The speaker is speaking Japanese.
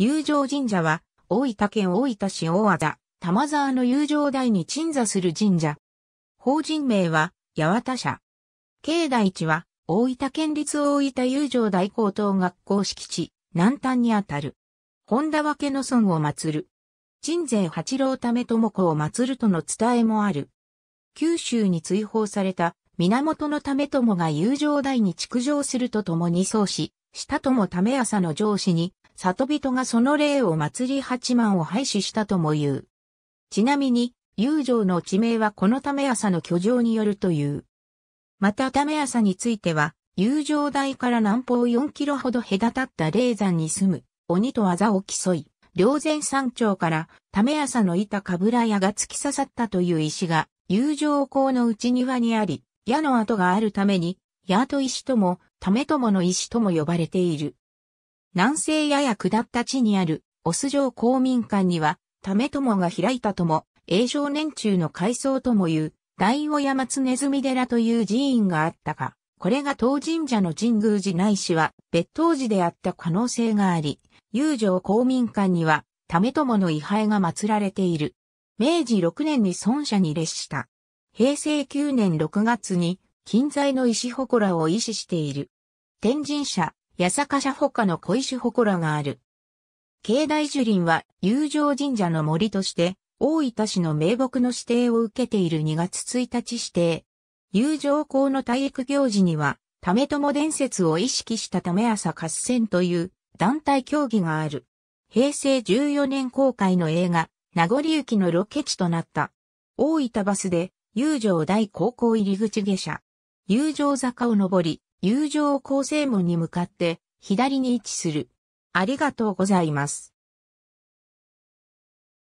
友情神社は、大分県大分市大和田、玉沢の友情台に鎮座する神社。法人名は、八幡社。境内地は、大分県立大分友情台高等学校敷地、南端にあたる。本田分の村を祀る。鎮税八郎為智子を祀るとの伝えもある。九州に追放された源の為智が友情台に築城するとともに創始、したとも為朝の上司に、里人がその霊を祭り八幡を廃止したとも言う。ちなみに、遊城の地名はこのため朝の居城によるという。またため朝については、遊城台から南方4キロほど隔たった霊山に住む鬼と技を競い、霊前山頂からため朝の板かぶら屋が突き刺さったという石が遊城港の内庭にあり、矢の跡があるために、矢と石とも、ためともの石とも呼ばれている。南西やや下った地にある、オス城公民館には、たと友が開いたとも、永少年中の階層ともいう、大尾山常住寺という寺院があったが、これが当神社の神宮寺内市は、別当寺であった可能性があり、遊城公民館には、たと友の位牌が祀られている。明治6年に孫社に列した。平成9年6月に、近在の石祠を維持している。天神社、八坂社他の小石祠がある。境内樹林は友情神社の森として、大分市の名木の指定を受けている2月1日指定。友情校の体育行事には、ためとも伝説を意識したため朝合戦という団体競技がある。平成14年公開の映画、名残雪のロケ地となった。大分バスで、友情大高校入口下車。友情坂を登り、友情構成門に向かって左に位置する。ありがとうございます。